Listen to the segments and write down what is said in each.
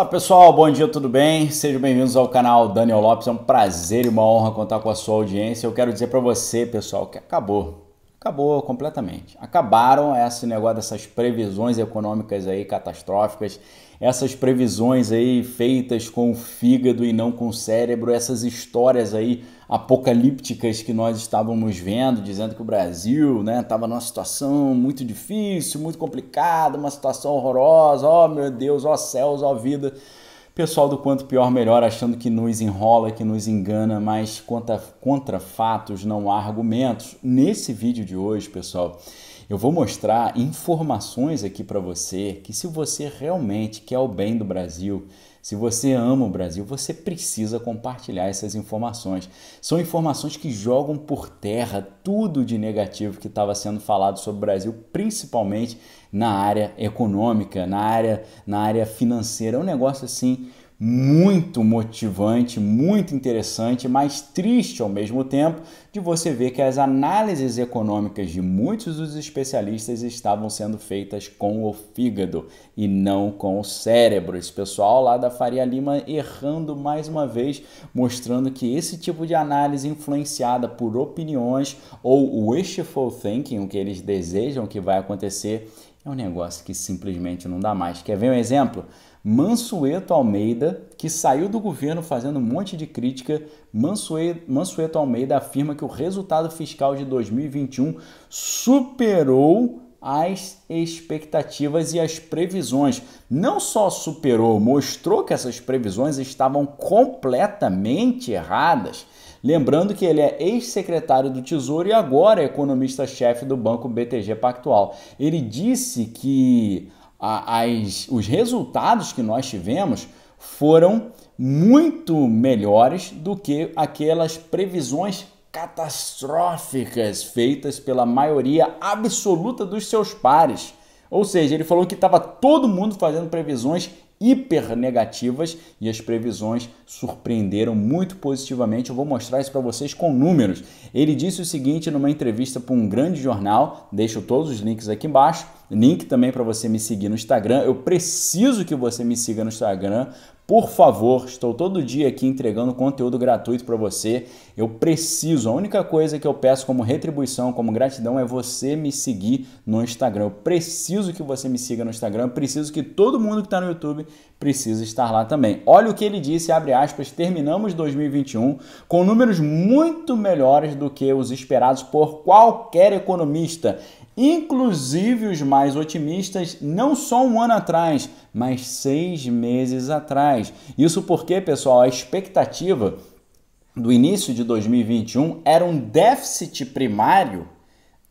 Olá pessoal, bom dia, tudo bem? Sejam bem-vindos ao canal Daniel Lopes. É um prazer e uma honra contar com a sua audiência. Eu quero dizer para você, pessoal, que acabou. Acabou completamente. Acabaram esse negócio dessas previsões econômicas aí catastróficas, essas previsões aí feitas com o fígado e não com o cérebro, essas histórias aí apocalípticas que nós estávamos vendo, dizendo que o Brasil né, estava numa situação muito difícil, muito complicada, uma situação horrorosa, oh, meu Deus, ó oh, céus, ó oh, vida. Pessoal do quanto pior melhor, achando que nos enrola, que nos engana, mas contra, contra fatos não há argumentos. Nesse vídeo de hoje, pessoal, eu vou mostrar informações aqui para você que se você realmente quer o bem do Brasil, se você ama o Brasil, você precisa compartilhar essas informações. São informações que jogam por terra tudo de negativo que estava sendo falado sobre o Brasil, principalmente na área econômica, na área, na área financeira. É um negócio assim muito motivante, muito interessante, mas triste ao mesmo tempo, de você ver que as análises econômicas de muitos dos especialistas estavam sendo feitas com o fígado e não com o cérebro. Esse pessoal lá da Faria Lima errando mais uma vez, mostrando que esse tipo de análise influenciada por opiniões ou wishful thinking, o que eles desejam que vai acontecer, é um negócio que simplesmente não dá mais. Quer ver um exemplo? Mansueto Almeida, que saiu do governo fazendo um monte de crítica, Mansueto, Mansueto Almeida afirma que o resultado fiscal de 2021 superou as expectativas e as previsões. Não só superou, mostrou que essas previsões estavam completamente erradas. Lembrando que ele é ex-secretário do Tesouro e agora é economista-chefe do Banco BTG Pactual. Ele disse que a, as, os resultados que nós tivemos foram muito melhores do que aquelas previsões catastróficas feitas pela maioria absoluta dos seus pares. Ou seja, ele falou que estava todo mundo fazendo previsões hiper negativas e as previsões surpreenderam muito positivamente. Eu vou mostrar isso para vocês com números. Ele disse o seguinte numa entrevista para um grande jornal, deixo todos os links aqui embaixo, link também para você me seguir no Instagram. Eu preciso que você me siga no Instagram por favor, estou todo dia aqui entregando conteúdo gratuito para você. Eu preciso, a única coisa que eu peço como retribuição, como gratidão, é você me seguir no Instagram. Eu preciso que você me siga no Instagram, eu preciso que todo mundo que está no YouTube precisa estar lá também. Olha o que ele disse, abre aspas, terminamos 2021 com números muito melhores do que os esperados por qualquer economista. Inclusive os mais otimistas, não só um ano atrás, mas seis meses atrás. Isso porque, pessoal, a expectativa do início de 2021 era um déficit primário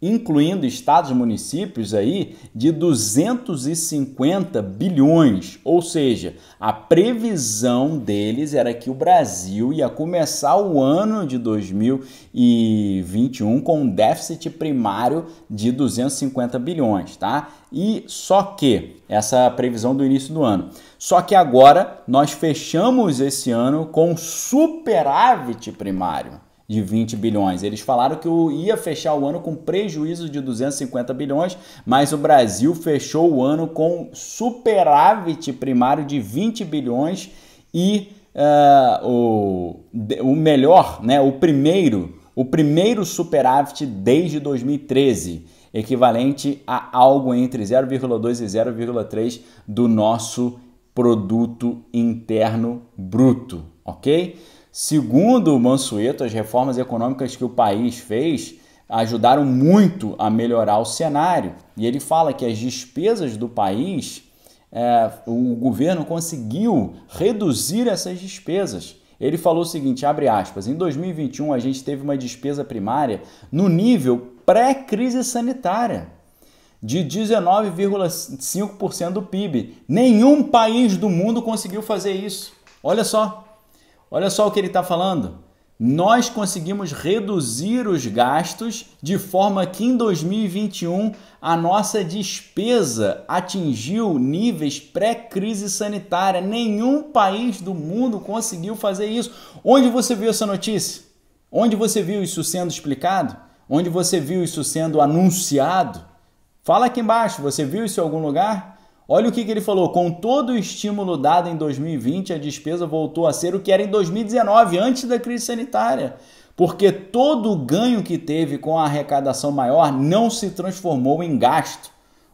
incluindo estados e municípios aí, de 250 bilhões, ou seja, a previsão deles era que o Brasil ia começar o ano de 2021 com um déficit primário de 250 bilhões, tá? E só que essa previsão do início do ano. Só que agora nós fechamos esse ano com superávit primário de 20 bilhões. Eles falaram que ia fechar o ano com prejuízo de 250 bilhões, mas o Brasil fechou o ano com superávit primário de 20 bilhões e uh, o, o melhor, né, o primeiro, o primeiro superávit desde 2013, equivalente a algo entre 0,2 e 0,3 do nosso produto interno bruto, ok? Segundo Mansueto, as reformas econômicas que o país fez ajudaram muito a melhorar o cenário. E ele fala que as despesas do país, é, o governo conseguiu reduzir essas despesas. Ele falou o seguinte, abre aspas, em 2021 a gente teve uma despesa primária no nível pré-crise sanitária de 19,5% do PIB. Nenhum país do mundo conseguiu fazer isso. Olha só, Olha só o que ele está falando. Nós conseguimos reduzir os gastos de forma que em 2021 a nossa despesa atingiu níveis pré-crise sanitária. Nenhum país do mundo conseguiu fazer isso. Onde você viu essa notícia? Onde você viu isso sendo explicado? Onde você viu isso sendo anunciado? Fala aqui embaixo, você viu isso em algum lugar? Olha o que, que ele falou: com todo o estímulo dado em 2020, a despesa voltou a ser o que era em 2019, antes da crise sanitária porque todo o ganho que teve com a arrecadação maior não se transformou em gasto.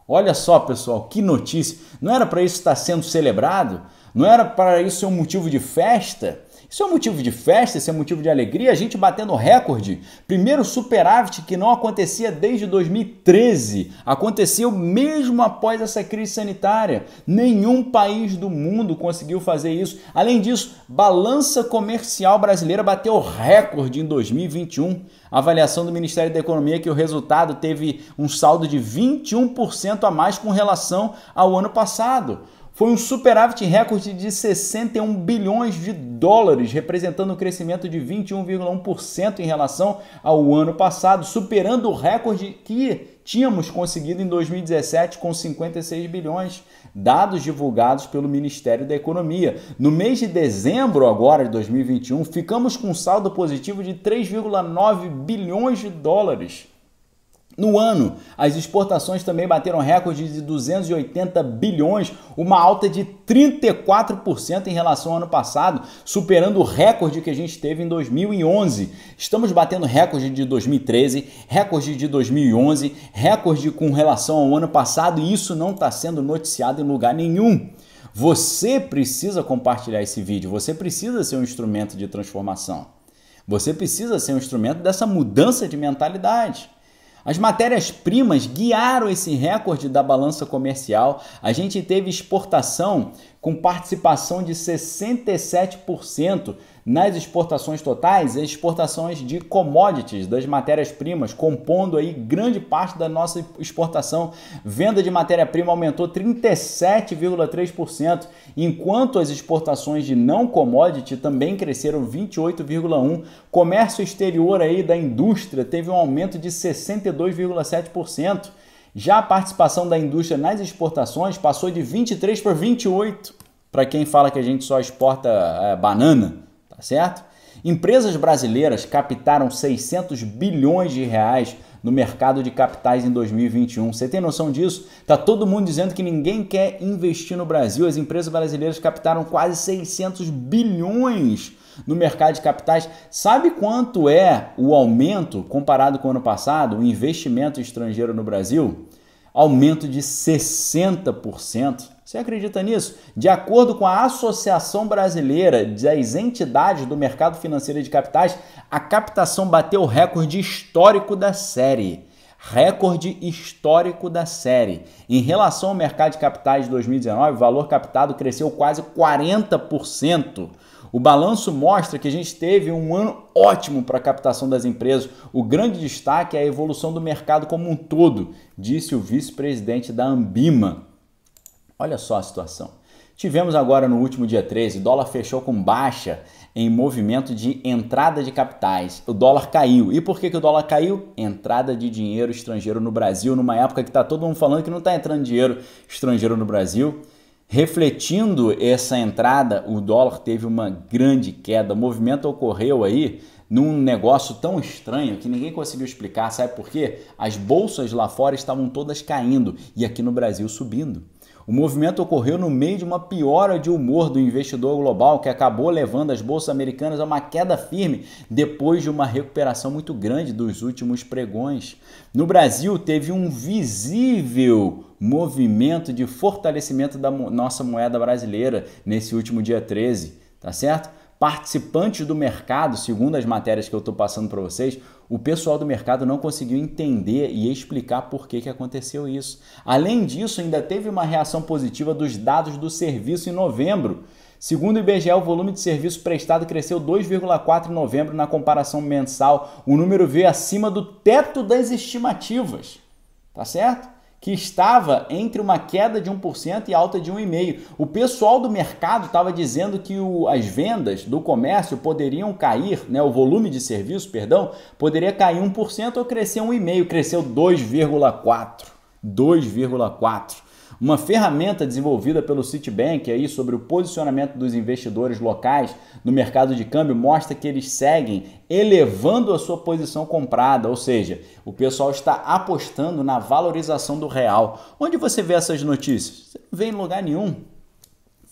Olha só, pessoal, que notícia! Não era para isso estar sendo celebrado? Não era para isso ser um motivo de festa? Isso é motivo de festa, isso é motivo de alegria, a gente batendo recorde. Primeiro superávit que não acontecia desde 2013, aconteceu mesmo após essa crise sanitária. Nenhum país do mundo conseguiu fazer isso. Além disso, balança comercial brasileira bateu recorde em 2021. A avaliação do Ministério da Economia é que o resultado teve um saldo de 21% a mais com relação ao ano passado foi um superávit recorde de 61 bilhões de dólares, representando um crescimento de 21,1% em relação ao ano passado, superando o recorde que tínhamos conseguido em 2017 com 56 bilhões, dados divulgados pelo Ministério da Economia. No mês de dezembro agora de 2021, ficamos com um saldo positivo de 3,9 bilhões de dólares no ano, as exportações também bateram recorde de 280 bilhões, uma alta de 34% em relação ao ano passado, superando o recorde que a gente teve em 2011. Estamos batendo recorde de 2013, recorde de 2011, recorde com relação ao ano passado e isso não está sendo noticiado em lugar nenhum. Você precisa compartilhar esse vídeo, você precisa ser um instrumento de transformação. Você precisa ser um instrumento dessa mudança de mentalidade. As matérias-primas guiaram esse recorde da balança comercial. A gente teve exportação com participação de 67% nas exportações totais, as exportações de commodities, das matérias-primas, compondo aí grande parte da nossa exportação. Venda de matéria-prima aumentou 37,3%, enquanto as exportações de não commodity também cresceram 28,1%. Comércio exterior aí da indústria teve um aumento de 62,7%. Já a participação da indústria nas exportações passou de 23 para 28. Para quem fala que a gente só exporta é, banana, certo? Empresas brasileiras captaram 600 bilhões de reais no mercado de capitais em 2021. Você tem noção disso? Tá todo mundo dizendo que ninguém quer investir no Brasil. As empresas brasileiras captaram quase 600 bilhões no mercado de capitais. Sabe quanto é o aumento comparado com o ano passado, o investimento estrangeiro no Brasil? Aumento de 60%. Você acredita nisso? De acordo com a Associação Brasileira das Entidades do Mercado Financeiro de Capitais, a captação bateu o recorde histórico da série. Recorde histórico da série. Em relação ao mercado de capitais de 2019, o valor captado cresceu quase 40%. O balanço mostra que a gente teve um ano ótimo para a captação das empresas. O grande destaque é a evolução do mercado como um todo, disse o vice-presidente da Ambima. Olha só a situação. Tivemos agora no último dia 13, dólar fechou com baixa em movimento de entrada de capitais. O dólar caiu. E por que, que o dólar caiu? Entrada de dinheiro estrangeiro no Brasil, numa época que está todo mundo falando que não está entrando dinheiro estrangeiro no Brasil. Refletindo essa entrada, o dólar teve uma grande queda. O movimento ocorreu aí num negócio tão estranho que ninguém conseguiu explicar. Sabe por quê? As bolsas lá fora estavam todas caindo e aqui no Brasil subindo. O movimento ocorreu no meio de uma piora de humor do investidor global, que acabou levando as bolsas americanas a uma queda firme depois de uma recuperação muito grande dos últimos pregões. No Brasil, teve um visível movimento de fortalecimento da nossa moeda brasileira nesse último dia 13, tá certo? participantes do mercado, segundo as matérias que eu estou passando para vocês, o pessoal do mercado não conseguiu entender e explicar por que, que aconteceu isso. Além disso, ainda teve uma reação positiva dos dados do serviço em novembro. Segundo o IBGE, o volume de serviço prestado cresceu 2,4 em novembro na comparação mensal. O número veio acima do teto das estimativas. Tá certo? que estava entre uma queda de 1% e alta de 1,5%. O pessoal do mercado estava dizendo que o, as vendas do comércio poderiam cair, né, o volume de serviço, perdão, poderia cair 1% ou crescer 1,5%, cresceu 2,4%. 2,4% uma ferramenta desenvolvida pelo Citibank aí sobre o posicionamento dos investidores locais no mercado de câmbio mostra que eles seguem elevando a sua posição comprada, ou seja, o pessoal está apostando na valorização do real. Onde você vê essas notícias? Você não vê em lugar nenhum.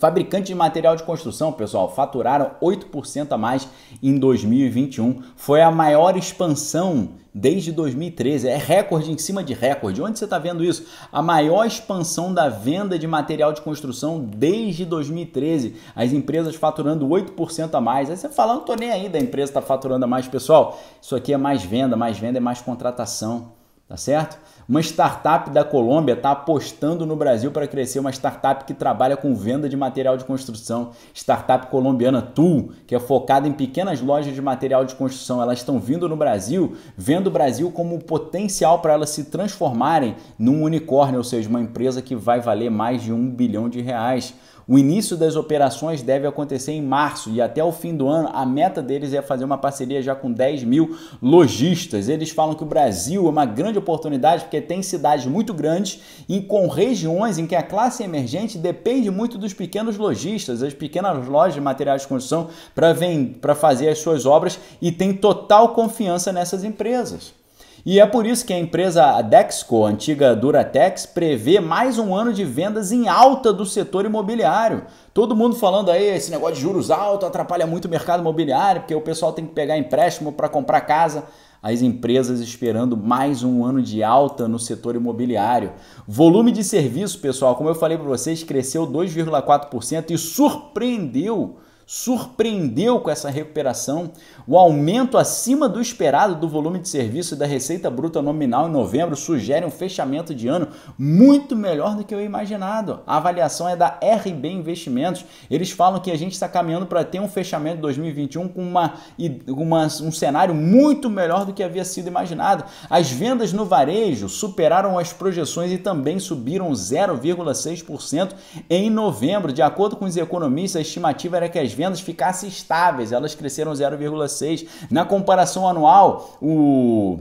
Fabricantes de material de construção, pessoal, faturaram 8% a mais em 2021. Foi a maior expansão desde 2013. É recorde em cima de recorde. Onde você está vendo isso? A maior expansão da venda de material de construção desde 2013. As empresas faturando 8% a mais. Aí você fala, não estou nem aí da empresa está faturando a mais, pessoal. Isso aqui é mais venda, mais venda é mais contratação. Tá certo? Uma startup da Colômbia está apostando no Brasil para crescer, uma startup que trabalha com venda de material de construção, startup colombiana Tool, que é focada em pequenas lojas de material de construção. Elas estão vindo no Brasil, vendo o Brasil como potencial para elas se transformarem num unicórnio, ou seja, uma empresa que vai valer mais de um bilhão de reais. O início das operações deve acontecer em março e até o fim do ano a meta deles é fazer uma parceria já com 10 mil lojistas. Eles falam que o Brasil é uma grande oportunidade porque tem cidades muito grandes e com regiões em que a classe emergente depende muito dos pequenos lojistas, as pequenas lojas de materiais de construção para fazer as suas obras e tem total confiança nessas empresas. E é por isso que a empresa Dexco, antiga Duratex, prevê mais um ano de vendas em alta do setor imobiliário. Todo mundo falando aí, esse negócio de juros alto atrapalha muito o mercado imobiliário, porque o pessoal tem que pegar empréstimo para comprar casa as empresas esperando mais um ano de alta no setor imobiliário. Volume de serviço, pessoal, como eu falei para vocês, cresceu 2,4% e surpreendeu surpreendeu com essa recuperação. O aumento acima do esperado do volume de serviço e da receita bruta nominal em novembro sugere um fechamento de ano muito melhor do que o imaginado. A avaliação é da RB Investimentos. Eles falam que a gente está caminhando para ter um fechamento de 2021 com uma, uma, um cenário muito melhor do que havia sido imaginado. As vendas no varejo superaram as projeções e também subiram 0,6% em novembro. De acordo com os economistas, a estimativa era que as vendas ficassem estáveis. Elas cresceram 0,6% vocês. Na comparação anual, o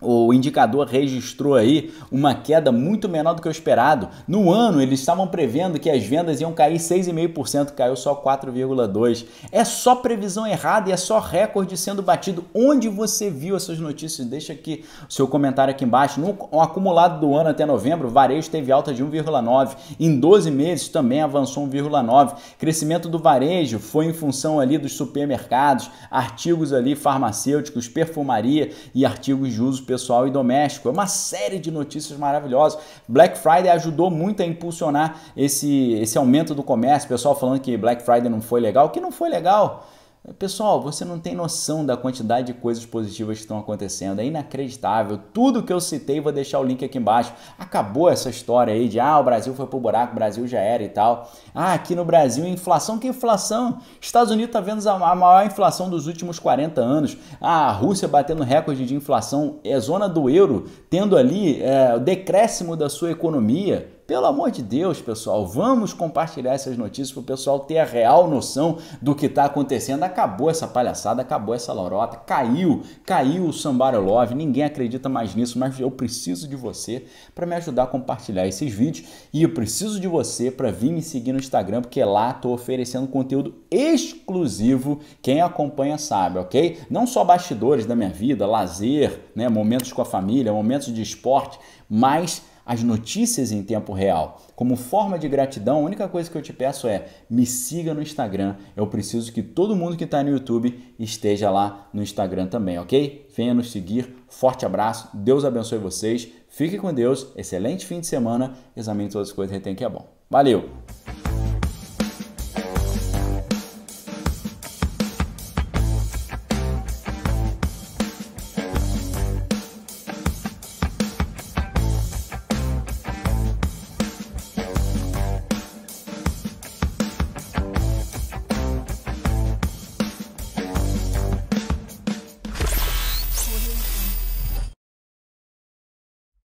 o indicador registrou aí uma queda muito menor do que o esperado. No ano, eles estavam prevendo que as vendas iam cair 6,5%, caiu só 4,2%. É só previsão errada e é só recorde sendo batido. Onde você viu essas notícias? Deixa aqui o seu comentário aqui embaixo. No acumulado do ano até novembro, varejo teve alta de 1,9%. Em 12 meses também avançou 1,9%. Crescimento do varejo foi em função ali dos supermercados, artigos ali farmacêuticos, perfumaria e artigos de uso pessoal e doméstico. É uma série de notícias maravilhosas. Black Friday ajudou muito a impulsionar esse, esse aumento do comércio. pessoal falando que Black Friday não foi legal, que não foi legal. Pessoal, você não tem noção da quantidade de coisas positivas que estão acontecendo, é inacreditável. Tudo que eu citei, vou deixar o link aqui embaixo. Acabou essa história aí de ah, o Brasil foi pro buraco, o Brasil já era e tal. Ah, aqui no Brasil, inflação, que inflação? Estados Unidos tá vendo a maior inflação dos últimos 40 anos. Ah, a Rússia batendo recorde de inflação, é zona do euro, tendo ali é, o decréscimo da sua economia. Pelo amor de Deus, pessoal, vamos compartilhar essas notícias para o pessoal ter a real noção do que está acontecendo. Acabou essa palhaçada, acabou essa lorota, caiu, caiu o Somebody Love, ninguém acredita mais nisso, mas eu preciso de você para me ajudar a compartilhar esses vídeos e eu preciso de você para vir me seguir no Instagram, porque lá estou oferecendo conteúdo exclusivo. Quem acompanha sabe, ok? Não só bastidores da minha vida, lazer, né, momentos com a família, momentos de esporte, mas as notícias em tempo real. Como forma de gratidão, a única coisa que eu te peço é me siga no Instagram. Eu preciso que todo mundo que está no YouTube esteja lá no Instagram também, ok? Venha nos seguir. Forte abraço, Deus abençoe vocês. Fique com Deus, excelente fim de semana. Examine todas as coisas e retém que é bom. Valeu!